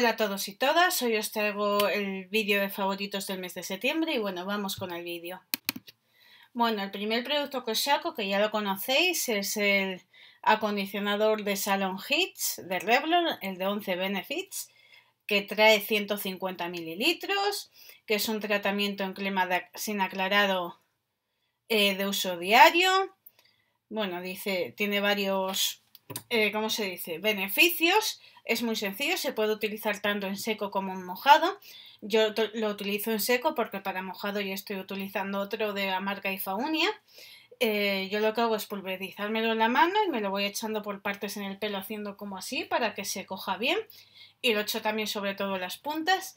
Hola a todos y todas, hoy os traigo el vídeo de favoritos del mes de septiembre y bueno, vamos con el vídeo. Bueno, el primer producto que os saco, que ya lo conocéis, es el acondicionador de Salon Hits de Revlon, el de 11 Benefits, que trae 150 mililitros, que es un tratamiento en clima sin aclarado eh, de uso diario. Bueno, dice, tiene varios eh, ¿cómo se dice? Beneficios. Es muy sencillo, se puede utilizar tanto en seco como en mojado. Yo lo utilizo en seco porque para mojado ya estoy utilizando otro de la marca Ifaunia. Eh, yo lo que hago es pulverizármelo en la mano y me lo voy echando por partes en el pelo haciendo como así para que se coja bien y lo echo también sobre todo las puntas.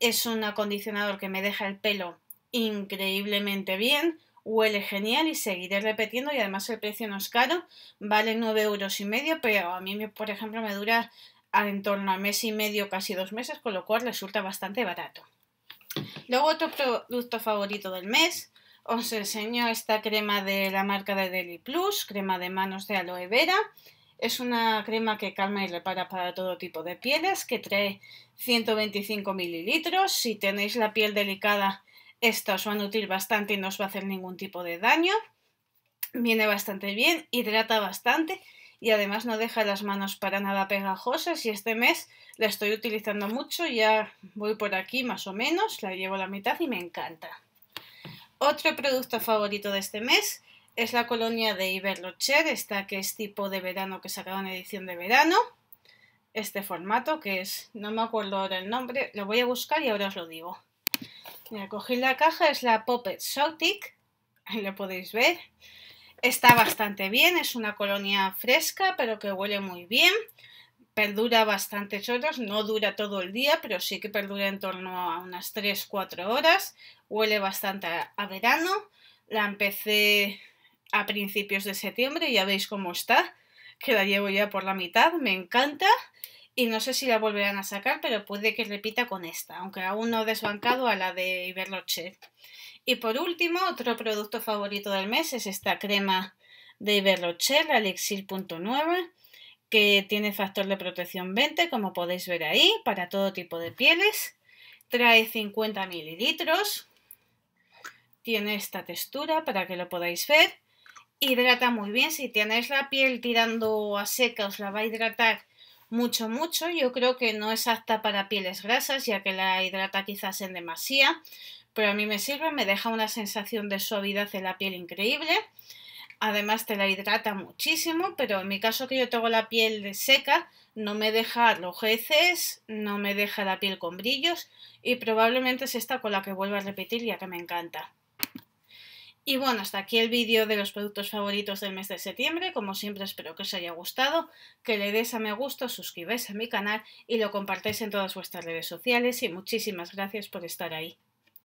Es un acondicionador que me deja el pelo increíblemente bien, huele genial y seguiré repitiendo y además el precio no es caro, vale 9 euros y medio, pero a mí por ejemplo me dura en torno a mes y medio, casi dos meses, con lo cual resulta bastante barato. Luego otro producto favorito del mes, os enseño esta crema de la marca de Deli Plus, crema de manos de aloe vera. Es una crema que calma y repara para todo tipo de pieles, que trae 125 mililitros. Si tenéis la piel delicada, esto os va a nutrir bastante y no os va a hacer ningún tipo de daño. Viene bastante bien, hidrata bastante y además no deja las manos para nada pegajosas y este mes la estoy utilizando mucho, ya voy por aquí más o menos, la llevo a la mitad y me encanta. Otro producto favorito de este mes es la colonia de Iberlocher, esta que es tipo de verano que en edición de verano. Este formato que es, no me acuerdo ahora el nombre, lo voy a buscar y ahora os lo digo cogí la caja, es la Puppet Sautic, ahí lo podéis ver. Está bastante bien, es una colonia fresca, pero que huele muy bien. Perdura bastantes horas, no dura todo el día, pero sí que perdura en torno a unas 3-4 horas. Huele bastante a verano. La empecé a principios de septiembre, ya veis cómo está, que la llevo ya por la mitad, me encanta. Y no sé si la volverán a sacar, pero puede que repita con esta, aunque aún no he desbancado a la de Iberloche. Y por último, otro producto favorito del mes es esta crema de Iberloche, la Elixir.9, que tiene factor de protección 20, como podéis ver ahí, para todo tipo de pieles. Trae 50 mililitros. Tiene esta textura para que lo podáis ver. Hidrata muy bien, si tenéis la piel tirando a seca os la va a hidratar mucho, mucho. Yo creo que no es apta para pieles grasas, ya que la hidrata quizás en demasía, pero a mí me sirve, me deja una sensación de suavidad en la piel increíble. Además te la hidrata muchísimo, pero en mi caso que yo tengo la piel seca, no me deja rojeces, no me deja la piel con brillos y probablemente es esta con la que vuelvo a repetir ya que me encanta. Y bueno, hasta aquí el vídeo de los productos favoritos del mes de septiembre. Como siempre espero que os haya gustado, que le des a me gusta, suscribáis a mi canal y lo compartáis en todas vuestras redes sociales y muchísimas gracias por estar ahí.